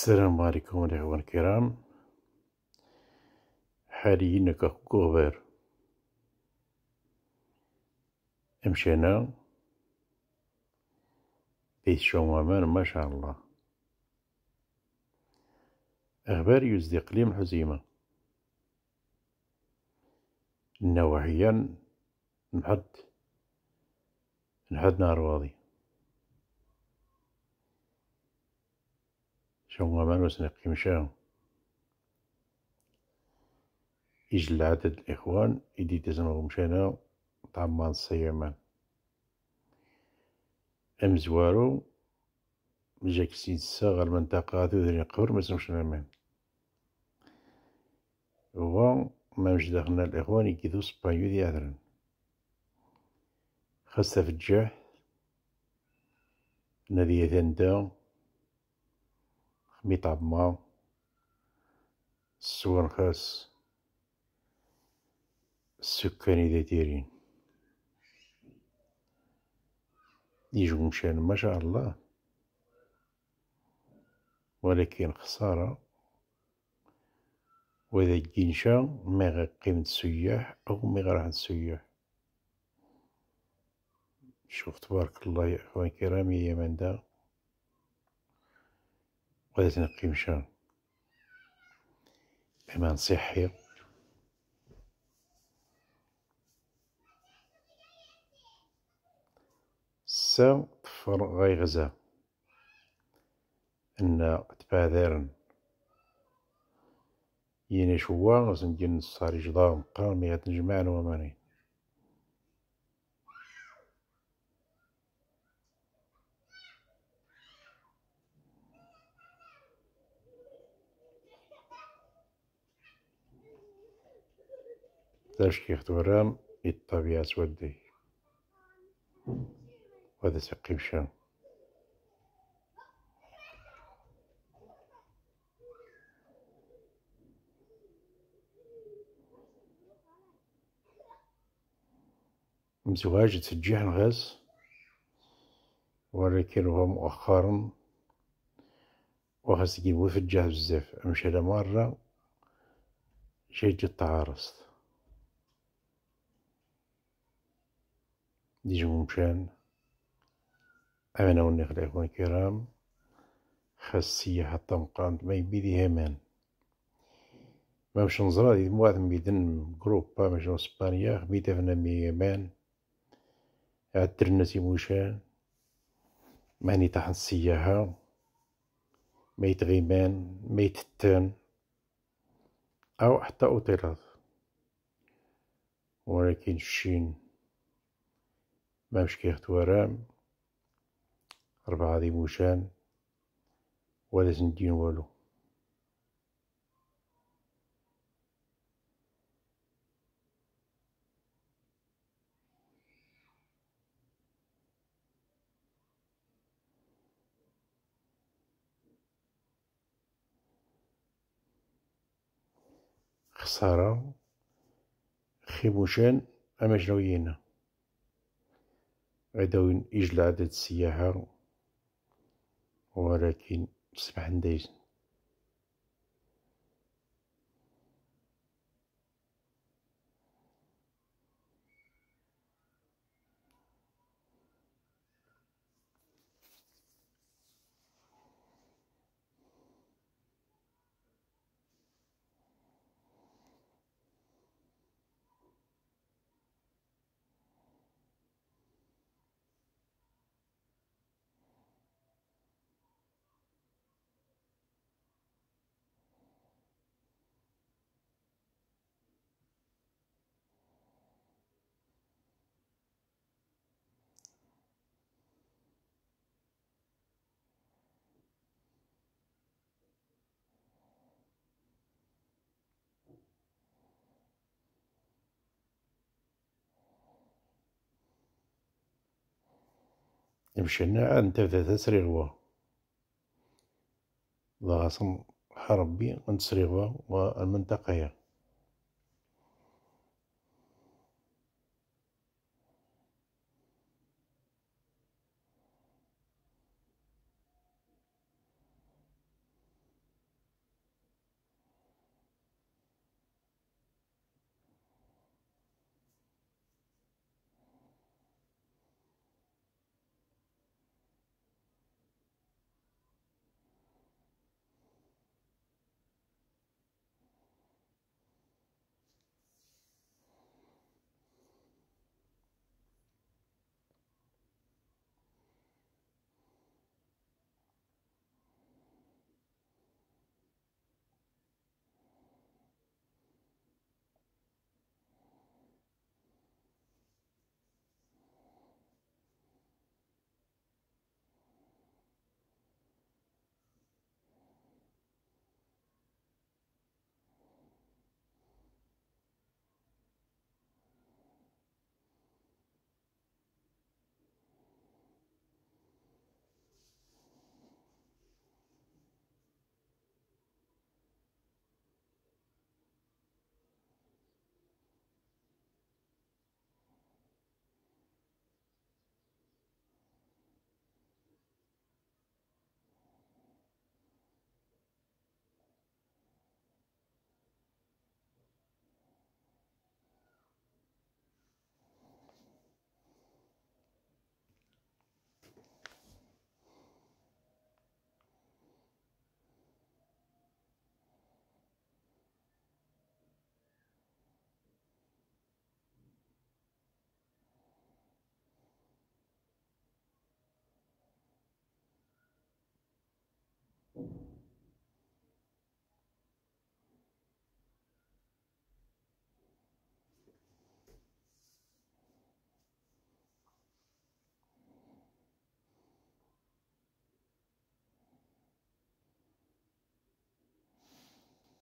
السلام عليكم الإخوة الكرام حاليا كوبر مشينا بيت شومان ما شاء الله أخبار يزدي قليم حزيمه نوعيا نحد نحد نهار واضي شونغمان وسنقيمشاو إجل عدد الإخوان يدي تزمغ مشانا طعمان صيامان أم زوارو سيد الساغر من تاقاتو ذي قبر مسمش نامان و ما مش الإخوان يكيدو سبايو ذي عذرن خاصة في الجاه نذية ثندا ميتاب ما السور خاص السكاني دا دايرين يجو مشان ما شاء الله ولكن خسارة وإذا الجنشا ما غقيم السياح أو ما غراح السياح شوف تبارك الله يا اخوان كرامي يا من دا وغادي تنقي مشان بأمان صحي سا طفر غزا أن تبادرن يني شوار غزن جن الصهر جدار مقام يغتنجمعن ومانين تاشكي ختورام الطبيعة تودي وهذا سقي بشام مزواج تسجيح الغاز هو مؤخرا وخاص تجيبو في الجهة بزاف مشى مرة جيت التعارست ديجو ممشان أمانة ونخ الإخوان الكرام خاص السياحة مقام ما يبيدي همان ما مش نزرا دي مواث ميدن جروبا باش اسبانيا خبيتا فنا ميمان عدر الناس يموشان ماني تحن السياحة ما يتغيمان ما يتتن أو حتى أوتيلات ولكن الشين مامش كيخت ورام ربعة ذي موشان ولا زندين والو خسارة خيبوشان أما جنويينا عدوين إجلاء عدد السياحة ولكن سبحان ندايز عاد نتا تسريغوا ضغصن حربي غوا والمنطقة هي